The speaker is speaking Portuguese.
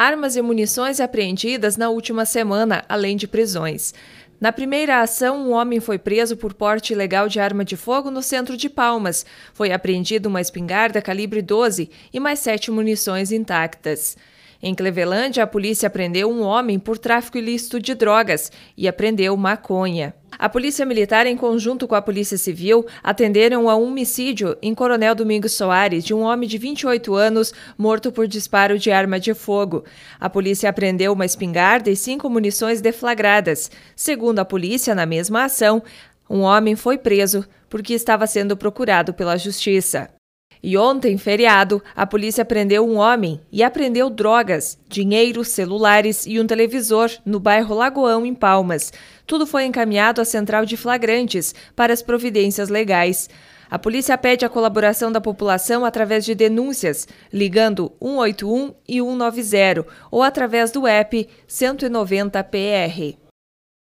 armas e munições apreendidas na última semana, além de prisões. Na primeira ação, um homem foi preso por porte ilegal de arma de fogo no centro de Palmas. Foi apreendida uma espingarda calibre 12 e mais sete munições intactas. Em Clevelândia, a polícia prendeu um homem por tráfico ilícito de drogas e apreendeu maconha. A Polícia Militar, em conjunto com a Polícia Civil, atenderam a um homicídio em Coronel Domingos Soares de um homem de 28 anos morto por disparo de arma de fogo. A polícia apreendeu uma espingarda e cinco munições deflagradas. Segundo a polícia, na mesma ação, um homem foi preso porque estava sendo procurado pela Justiça. E ontem, feriado, a polícia prendeu um homem e apreendeu drogas, dinheiro, celulares e um televisor no bairro Lagoão, em Palmas. Tudo foi encaminhado à central de flagrantes para as providências legais. A polícia pede a colaboração da população através de denúncias, ligando 181 e 190 ou através do app 190 PR.